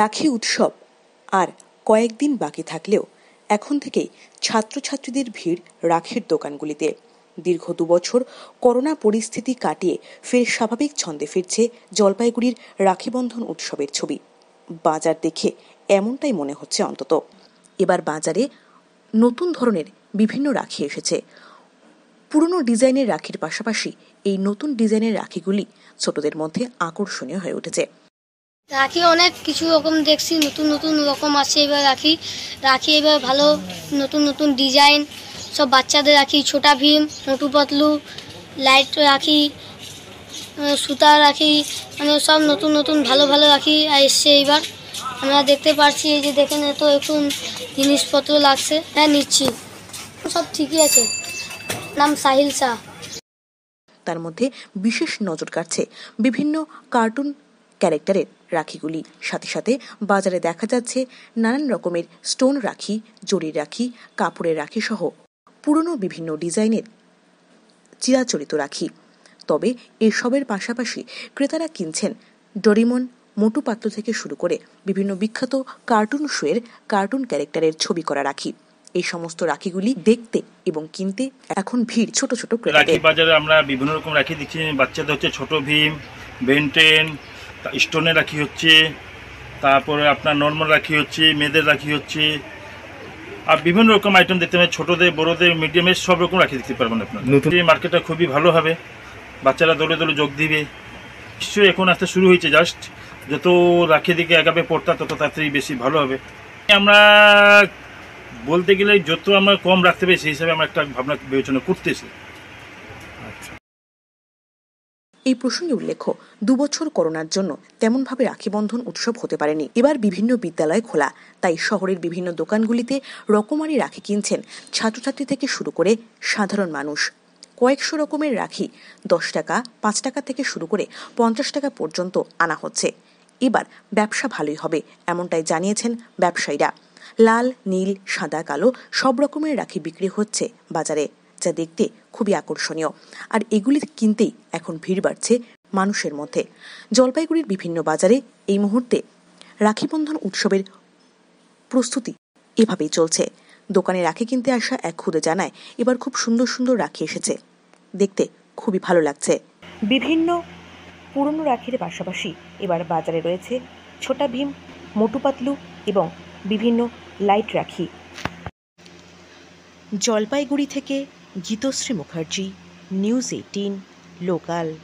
রাখি উৎসব আর কয়েকদিন বাকি থাকলেও এখন থেকেই ছাত্রছাত্রীদের ভিড় রাখির দোকানগুলিতে দীর্ঘ দুবছর করোনা পরিস্থিতি কাটিয়ে ফের স্বাভাবিক ছন্দে ফিরছে জলপাইগুড়ির রাখিবন্ধন উৎসবের ছবি বাজার দেখে এমনটাই মনে হচ্ছে অন্তত এবার বাজারে নতুন ধরনের বিভিন্ন রাখি এসেছে পুরনো ডিজাইনের রাখির পাশাপাশি এই নতুন ডিজাইনের রাখিগুলি ছোটদের মধ্যে আকর্ষণীয় হয়ে উঠেছে রাখি অনেক কিছু রকম দেখছি নতুন নতুন রকম আছে এবার রাখি রাখি এবার ভালো নতুন নতুন ডিজাইন সব বাচ্চাদের রাখি ছোটা ভীম মোটু পাতলু লাইট রাখি সুতা রাখি মানে সব নতুন নতুন ভালো ভালো রাখি এসছে এইবার আমরা দেখতে পারছি এই যে দেখেন এত এখন জিনিসপত্র লাগছে হ্যাঁ নিচ্ছি সব ঠিকই আছে নাম সাহিল শাহ তার মধ্যে বিশেষ নজর কাটছে বিভিন্ন কার্টুন ক্যারেক্টারের রাখিগুলি সাথে সাথে বাজারে দেখা যাচ্ছে নানান রকমের স্টোন রাখি জরির রাখি কাপড়ের রাখি সহ পুরনো বিভিন্ন ডিজাইনের চিরাচরিত রাখি তবে এসবের পাশাপাশি ক্রেতারা কিনছেন ডরিমন মোটু পাত্র থেকে শুরু করে বিভিন্ন বিখ্যাত কার্টুন শোয়ের কার্টুন ক্যারেক্টারের ছবি করা রাখি এই সমস্ত রাখিগুলি দেখতে এবং কিনতে এখন ভিড় ছোট ছোট রাখি বাজারে আমরা বিভিন্ন রকম রাখি দেখছি বাচ্চাদের হচ্ছে ছোট ভীম বেনটেন স্টোনে রাখি হচ্ছে তারপরে আপনার নর্মাল রাখি হচ্ছে মেয়েদের রাখি হচ্ছে আর বিভিন্ন রকম আইটেম দেখতে পাবেন ছোটোদের বড়োদের মিডিয়ামের সব রকম রাখি দেখতে পারবেন আপনার নতুন এই মার্কেটটা খুবই ভালো হবে বাচ্চারা দলে দলে যোগ দিবে নিশ্চয়ই এখন আসতে শুরু হয়েছে জাস্ট যত রাখি দিকে একাবে পড়তা তত তাড়াতাড়ি বেশি ভালো হবে আমরা বলতে গেলে যত আমরা কম রাখতে পারি সেই হিসাবে আমরা একটা ভাবনা বিবেচনা করতেছি এই প্রসঙ্গে উল্লেখ্য দুবছর করোনার জন্য তেমনভাবে রাখি বন্ধন উৎসব হতে পারেনি এবার বিভিন্ন বিদ্যালয় খোলা তাই শহরের বিভিন্ন দোকানগুলিতে রকমারি রাখি কিনছেন ছাত্রছাত্রী থেকে শুরু করে সাধারণ মানুষ কয়েকশো রকমের রাখি দশ টাকা পাঁচ টাকা থেকে শুরু করে পঞ্চাশ টাকা পর্যন্ত আনা হচ্ছে এবার ব্যবসা ভালোই হবে এমনটাই জানিয়েছেন ব্যবসায়ীরা লাল নীল সাদা কালো সব রকমের রাখি বিক্রি হচ্ছে বাজারে যা দেখতে খুবই আকর্ষণীয় আর এগুলি কিনতেই এখন ভিড় বাড়ছে মানুষের মধ্যে জলপাইগুড়ির বিভিন্ন বাজারে এই মুহূর্তে রাখিবন্ধন উৎসবের প্রস্তুতি এভাবেই চলছে দোকানে রাখি কিনতে আসা এক খুদে জানায় এবার খুব সুন্দর সুন্দর রাখি এসেছে দেখতে খুবই ভালো লাগছে বিভিন্ন পুরনো রাখির পাশাপাশি এবার বাজারে রয়েছে ছোটা ভীম মোটু পাতলু এবং বিভিন্ন লাইট রাখি জলপাইগুড়ি থেকে Gitashree Mukherjee news eighteen local